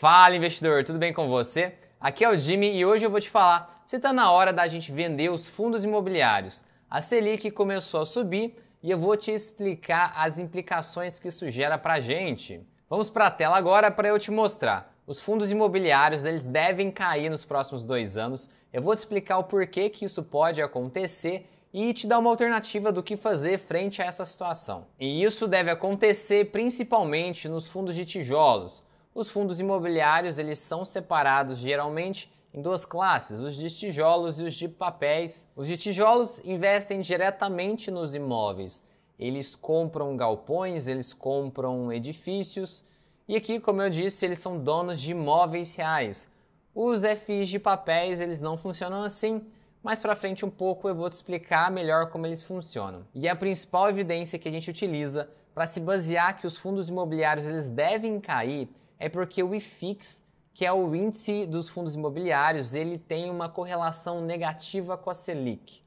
Fala investidor, tudo bem com você? Aqui é o Jimmy e hoje eu vou te falar se está na hora da gente vender os fundos imobiliários. A Selic começou a subir e eu vou te explicar as implicações que isso gera para gente. Vamos para a tela agora para eu te mostrar. Os fundos imobiliários eles devem cair nos próximos dois anos. Eu vou te explicar o porquê que isso pode acontecer e te dar uma alternativa do que fazer frente a essa situação. E isso deve acontecer principalmente nos fundos de tijolos. Os fundos imobiliários eles são separados geralmente em duas classes, os de tijolos e os de papéis. Os de tijolos investem diretamente nos imóveis. Eles compram galpões, eles compram edifícios. E aqui, como eu disse, eles são donos de imóveis reais. Os FIs de papéis, eles não funcionam assim. Mais para frente um pouco eu vou te explicar melhor como eles funcionam. E é a principal evidência que a gente utiliza para se basear que os fundos imobiliários eles devem cair é porque o IFIX, que é o índice dos fundos imobiliários, ele tem uma correlação negativa com a Selic.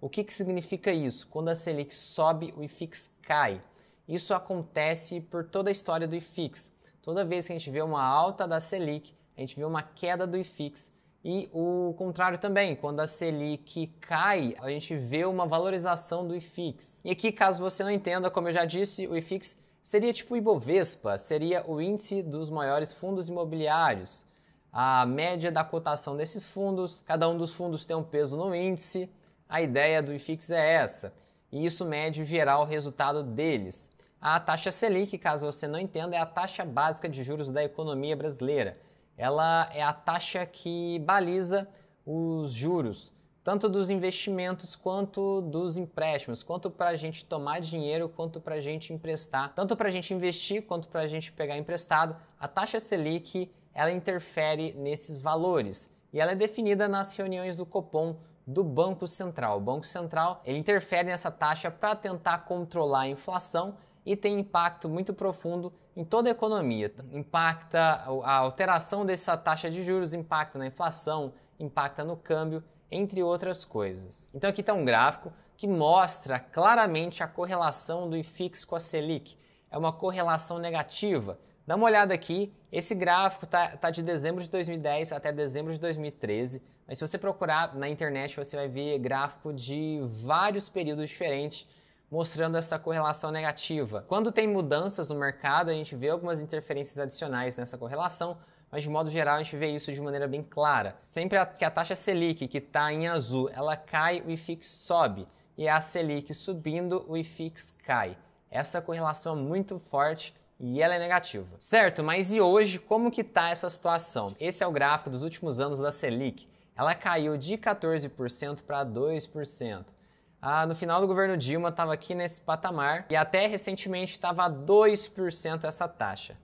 O que, que significa isso? Quando a Selic sobe, o IFIX cai. Isso acontece por toda a história do IFIX. Toda vez que a gente vê uma alta da Selic, a gente vê uma queda do IFIX e o contrário também, quando a Selic cai, a gente vê uma valorização do IFIX. E aqui, caso você não entenda, como eu já disse, o IFIX seria tipo o Ibovespa, seria o índice dos maiores fundos imobiliários. A média da cotação desses fundos, cada um dos fundos tem um peso no índice. A ideia do IFIX é essa, e isso mede o geral resultado deles. A taxa Selic, caso você não entenda, é a taxa básica de juros da economia brasileira ela é a taxa que baliza os juros, tanto dos investimentos quanto dos empréstimos, quanto para a gente tomar dinheiro, quanto para a gente emprestar, tanto para a gente investir quanto para a gente pegar emprestado. A taxa Selic ela interfere nesses valores e ela é definida nas reuniões do Copom do Banco Central. O Banco Central ele interfere nessa taxa para tentar controlar a inflação e tem impacto muito profundo em toda a economia. Impacta a alteração dessa taxa de juros, impacta na inflação, impacta no câmbio, entre outras coisas. Então aqui está um gráfico que mostra claramente a correlação do IFIX com a Selic. É uma correlação negativa. Dá uma olhada aqui, esse gráfico tá, tá de dezembro de 2010 até dezembro de 2013, mas se você procurar na internet você vai ver gráfico de vários períodos diferentes mostrando essa correlação negativa. Quando tem mudanças no mercado, a gente vê algumas interferências adicionais nessa correlação, mas de modo geral a gente vê isso de maneira bem clara. Sempre que a taxa Selic, que está em azul, ela cai, o IFIX sobe, e a Selic subindo, o IFIX cai. Essa correlação é muito forte e ela é negativa. Certo, mas e hoje como que está essa situação? Esse é o gráfico dos últimos anos da Selic. Ela caiu de 14% para 2%. Ah, no final do governo Dilma estava aqui nesse patamar e até recentemente estava a 2% essa taxa.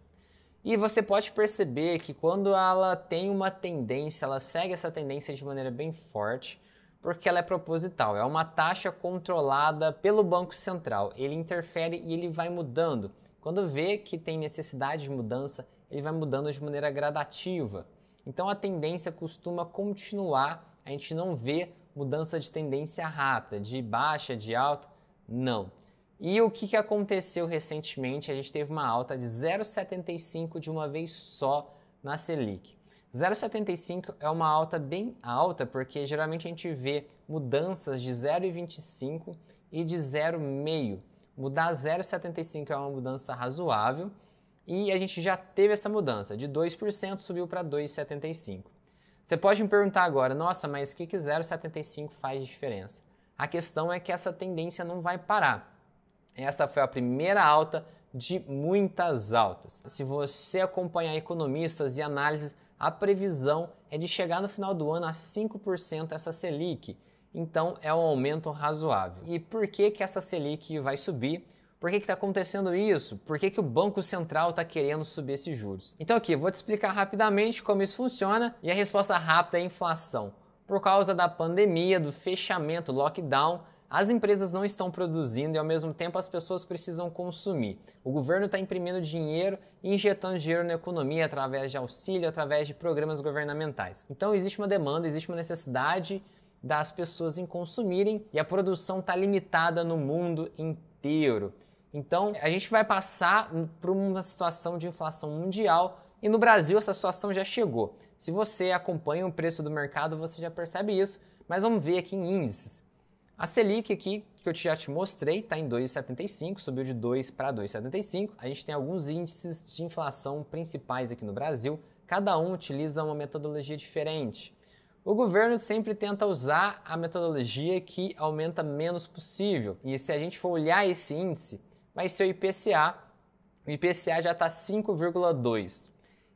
E você pode perceber que quando ela tem uma tendência, ela segue essa tendência de maneira bem forte, porque ela é proposital, é uma taxa controlada pelo Banco Central. Ele interfere e ele vai mudando. Quando vê que tem necessidade de mudança, ele vai mudando de maneira gradativa. Então a tendência costuma continuar, a gente não vê mudança de tendência rápida, de baixa, de alta, não. E o que, que aconteceu recentemente? A gente teve uma alta de 0,75 de uma vez só na Selic. 0,75 é uma alta bem alta, porque geralmente a gente vê mudanças de 0,25 e de 0,5. Mudar 0,75 é uma mudança razoável e a gente já teve essa mudança, de 2% subiu para 2,75. Você pode me perguntar agora, nossa, mas o que, que 0,75 faz de diferença? A questão é que essa tendência não vai parar. Essa foi a primeira alta de muitas altas. Se você acompanhar economistas e análises, a previsão é de chegar no final do ano a 5% essa Selic. Então é um aumento razoável. E por que, que essa Selic vai subir? Por que está acontecendo isso? Por que, que o Banco Central está querendo subir esses juros? Então aqui, vou te explicar rapidamente como isso funciona e a resposta rápida é inflação. Por causa da pandemia, do fechamento, lockdown, as empresas não estão produzindo e ao mesmo tempo as pessoas precisam consumir. O governo está imprimindo dinheiro e injetando dinheiro na economia através de auxílio, através de programas governamentais. Então existe uma demanda, existe uma necessidade das pessoas em consumirem e a produção está limitada no mundo inteiro. Então, a gente vai passar por uma situação de inflação mundial e no Brasil essa situação já chegou. Se você acompanha o preço do mercado, você já percebe isso, mas vamos ver aqui em índices. A Selic aqui, que eu já te mostrei, está em 2,75, subiu de 2 para 2,75. A gente tem alguns índices de inflação principais aqui no Brasil, cada um utiliza uma metodologia diferente. O governo sempre tenta usar a metodologia que aumenta menos possível. E se a gente for olhar esse índice, mas seu IPCA, o IPCA já está 5,2.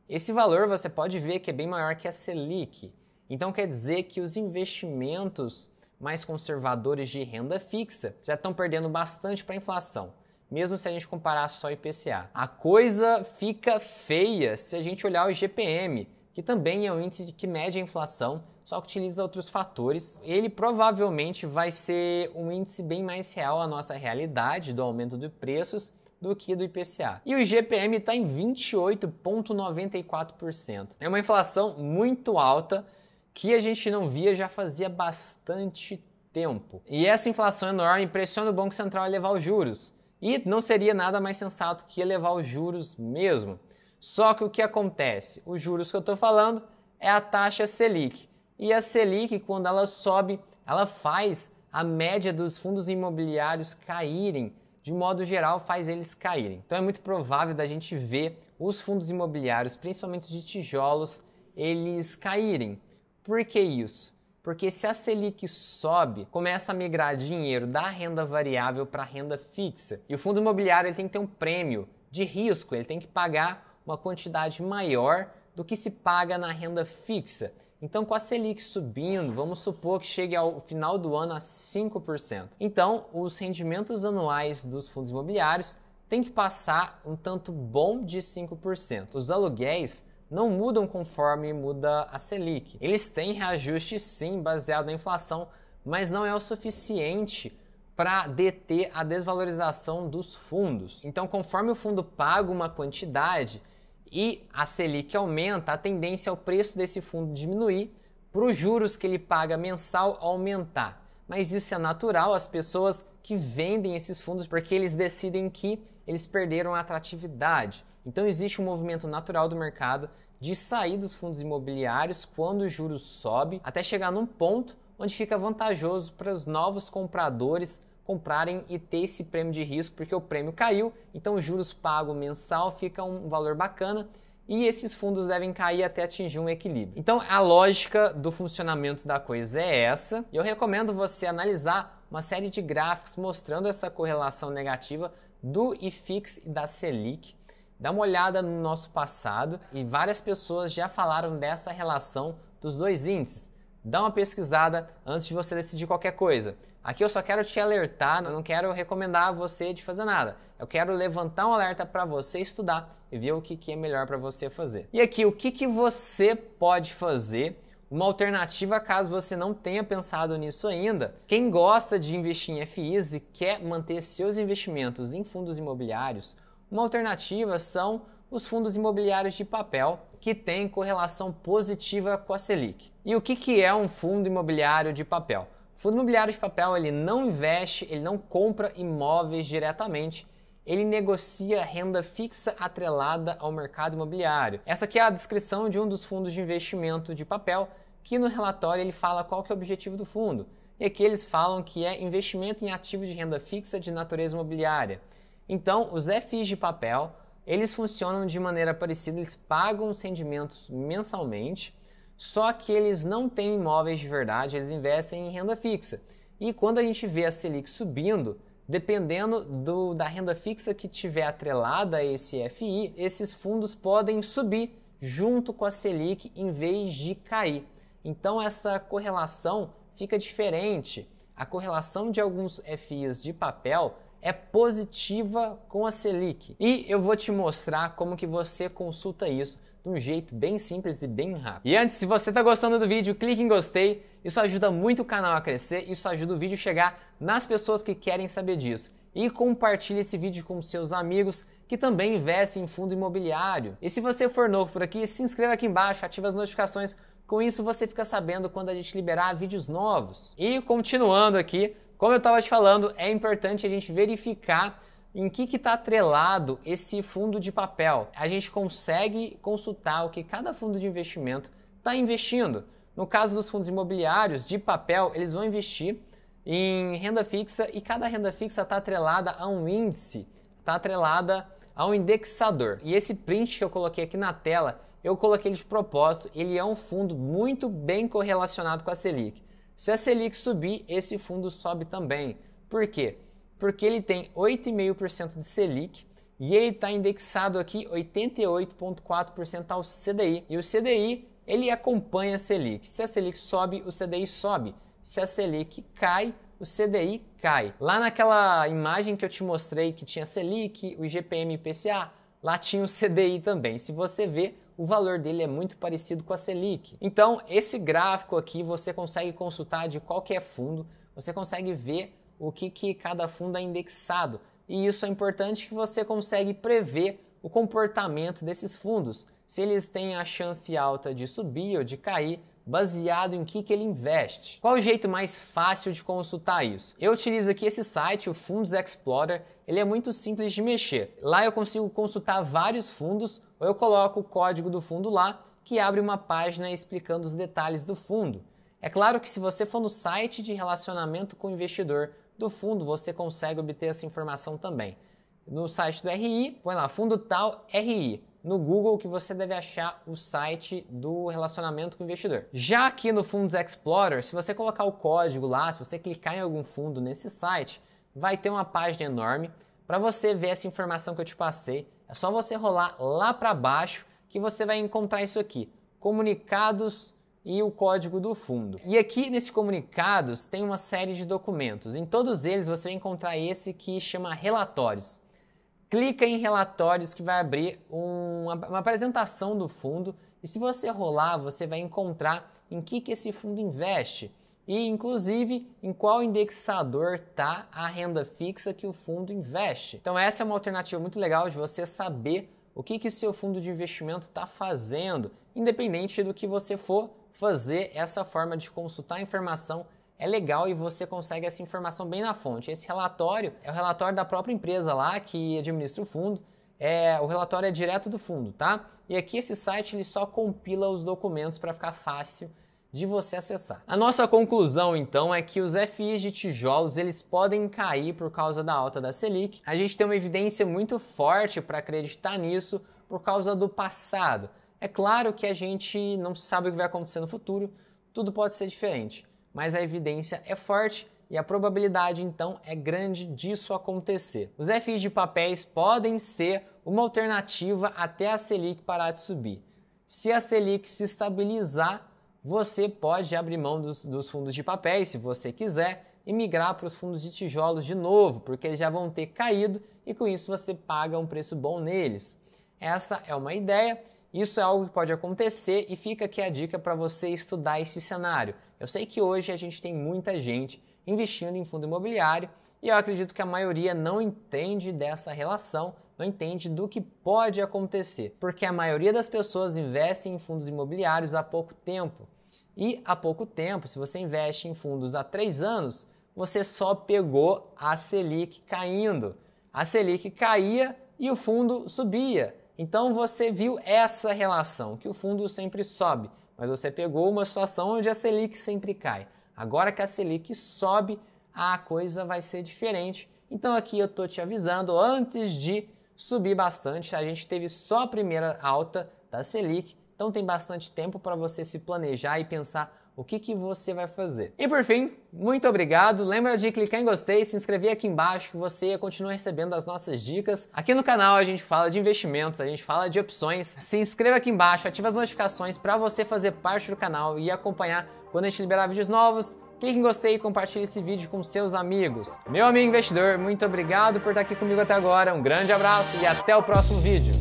Esse valor você pode ver que é bem maior que a Selic. Então quer dizer que os investimentos mais conservadores de renda fixa já estão perdendo bastante para a inflação, mesmo se a gente comparar só IPCA. A coisa fica feia se a gente olhar o GPM, que também é um índice que mede a inflação só que utiliza outros fatores. Ele provavelmente vai ser um índice bem mais real à nossa realidade do aumento de preços do que do IPCA. E o GPM está em 28,94%. É uma inflação muito alta que a gente não via já fazia bastante tempo. E essa inflação enorme impressiona o Banco Central a elevar os juros. E não seria nada mais sensato que elevar os juros mesmo. Só que o que acontece? Os juros que eu estou falando é a taxa Selic. E a Selic, quando ela sobe, ela faz a média dos fundos imobiliários caírem, de modo geral, faz eles caírem. Então é muito provável da gente ver os fundos imobiliários, principalmente de tijolos, eles caírem. Por que isso? Porque se a Selic sobe, começa a migrar dinheiro da renda variável para a renda fixa. E o fundo imobiliário ele tem que ter um prêmio de risco, ele tem que pagar uma quantidade maior do que se paga na renda fixa. Então, com a Selic subindo, vamos supor que chegue ao final do ano a 5%. Então, os rendimentos anuais dos fundos imobiliários têm que passar um tanto bom de 5%. Os aluguéis não mudam conforme muda a Selic. Eles têm reajuste sim, baseado na inflação, mas não é o suficiente para deter a desvalorização dos fundos. Então, conforme o fundo paga uma quantidade, e a Selic aumenta, a tendência é o preço desse fundo diminuir para os juros que ele paga mensal aumentar. Mas isso é natural, as pessoas que vendem esses fundos porque eles decidem que eles perderam a atratividade. Então existe um movimento natural do mercado de sair dos fundos imobiliários quando o juros sobe até chegar num ponto onde fica vantajoso para os novos compradores comprarem e ter esse prêmio de risco, porque o prêmio caiu, então juros pago mensal fica um valor bacana e esses fundos devem cair até atingir um equilíbrio. Então a lógica do funcionamento da coisa é essa, e eu recomendo você analisar uma série de gráficos mostrando essa correlação negativa do IFIX e da Selic. Dá uma olhada no nosso passado e várias pessoas já falaram dessa relação dos dois índices dá uma pesquisada antes de você decidir qualquer coisa. Aqui eu só quero te alertar, não quero recomendar a você de fazer nada. Eu quero levantar um alerta para você estudar e ver o que, que é melhor para você fazer. E aqui, o que, que você pode fazer? Uma alternativa caso você não tenha pensado nisso ainda. Quem gosta de investir em FIs e quer manter seus investimentos em fundos imobiliários, uma alternativa são os fundos imobiliários de papel, que têm correlação positiva com a Selic. E o que, que é um fundo imobiliário de papel? fundo imobiliário de papel ele não investe, ele não compra imóveis diretamente, ele negocia renda fixa atrelada ao mercado imobiliário. Essa aqui é a descrição de um dos fundos de investimento de papel, que no relatório ele fala qual que é o objetivo do fundo. E aqui eles falam que é investimento em ativos de renda fixa de natureza imobiliária. Então, os FIs de papel eles funcionam de maneira parecida, eles pagam os rendimentos mensalmente, só que eles não têm imóveis de verdade, eles investem em renda fixa. E quando a gente vê a Selic subindo, dependendo do, da renda fixa que tiver atrelada a esse FI, esses fundos podem subir junto com a Selic em vez de cair. Então essa correlação fica diferente. A correlação de alguns FIs de papel é positiva com a Selic. E eu vou te mostrar como que você consulta isso de um jeito bem simples e bem rápido. E antes, se você está gostando do vídeo, clique em gostei. Isso ajuda muito o canal a crescer, isso ajuda o vídeo a chegar nas pessoas que querem saber disso. E compartilhe esse vídeo com seus amigos que também investem em fundo imobiliário. E se você for novo por aqui, se inscreva aqui embaixo, ative as notificações. Com isso você fica sabendo quando a gente liberar vídeos novos. E continuando aqui, como eu estava te falando, é importante a gente verificar em que está atrelado esse fundo de papel. A gente consegue consultar o que cada fundo de investimento está investindo. No caso dos fundos imobiliários de papel, eles vão investir em renda fixa e cada renda fixa está atrelada a um índice, está atrelada a um indexador. E esse print que eu coloquei aqui na tela, eu coloquei de propósito, ele é um fundo muito bem correlacionado com a Selic. Se a Selic subir, esse fundo sobe também. Por quê? Porque ele tem 8,5% de Selic e ele está indexado aqui 88,4% ao CDI. E o CDI ele acompanha a Selic. Se a Selic sobe, o CDI sobe. Se a Selic cai, o CDI cai. Lá naquela imagem que eu te mostrei que tinha Selic, o IGPM e PCA, lá tinha o CDI também. Se você ver, o valor dele é muito parecido com a Selic. Então, esse gráfico aqui você consegue consultar de qualquer fundo, você consegue ver o que, que cada fundo é indexado. E isso é importante que você consegue prever o comportamento desses fundos, se eles têm a chance alta de subir ou de cair, baseado em que, que ele investe. Qual o jeito mais fácil de consultar isso? Eu utilizo aqui esse site, o Fundos Explorer, ele é muito simples de mexer. Lá eu consigo consultar vários fundos, ou eu coloco o código do fundo lá, que abre uma página explicando os detalhes do fundo. É claro que se você for no site de relacionamento com o investidor do fundo, você consegue obter essa informação também. No site do RI, põe lá fundo tal RI no Google que você deve achar o site do relacionamento com o investidor. Já aqui no Fundos Explorer, se você colocar o código lá, se você clicar em algum fundo nesse site, vai ter uma página enorme para você ver essa informação que eu te passei. É só você rolar lá para baixo que você vai encontrar isso aqui: comunicados e o código do fundo. E aqui nesse comunicados tem uma série de documentos. Em todos eles você vai encontrar esse que chama relatórios clica em relatórios que vai abrir uma, uma apresentação do fundo e se você rolar, você vai encontrar em que, que esse fundo investe e, inclusive, em qual indexador está a renda fixa que o fundo investe. Então, essa é uma alternativa muito legal de você saber o que, que o seu fundo de investimento está fazendo, independente do que você for fazer, essa forma de consultar a informação é legal e você consegue essa informação bem na fonte. Esse relatório é o relatório da própria empresa lá que administra o fundo. É, o relatório é direto do fundo, tá? E aqui esse site ele só compila os documentos para ficar fácil de você acessar. A nossa conclusão então é que os FIs de tijolos eles podem cair por causa da alta da Selic. A gente tem uma evidência muito forte para acreditar nisso por causa do passado. É claro que a gente não sabe o que vai acontecer no futuro, tudo pode ser diferente mas a evidência é forte e a probabilidade então é grande disso acontecer. Os FIs de papéis podem ser uma alternativa até a Selic parar de subir. Se a Selic se estabilizar, você pode abrir mão dos, dos fundos de papéis, se você quiser, e migrar para os fundos de tijolos de novo, porque eles já vão ter caído e com isso você paga um preço bom neles. Essa é uma ideia, isso é algo que pode acontecer e fica aqui a dica para você estudar esse cenário. Eu sei que hoje a gente tem muita gente investindo em fundo imobiliário e eu acredito que a maioria não entende dessa relação, não entende do que pode acontecer, porque a maioria das pessoas investem em fundos imobiliários há pouco tempo. E há pouco tempo, se você investe em fundos há três anos, você só pegou a Selic caindo. A Selic caía e o fundo subia. Então você viu essa relação, que o fundo sempre sobe, mas você pegou uma situação onde a Selic sempre cai. Agora que a Selic sobe, a coisa vai ser diferente. Então aqui eu tô te avisando antes de subir bastante. A gente teve só a primeira alta da Selic, então tem bastante tempo para você se planejar e pensar o que, que você vai fazer. E por fim, muito obrigado. Lembra de clicar em gostei, se inscrever aqui embaixo que você continua recebendo as nossas dicas. Aqui no canal a gente fala de investimentos, a gente fala de opções. Se inscreva aqui embaixo, ativa as notificações para você fazer parte do canal e acompanhar quando a gente liberar vídeos novos. Clique em gostei e compartilhe esse vídeo com seus amigos. Meu amigo investidor, muito obrigado por estar aqui comigo até agora. Um grande abraço e até o próximo vídeo.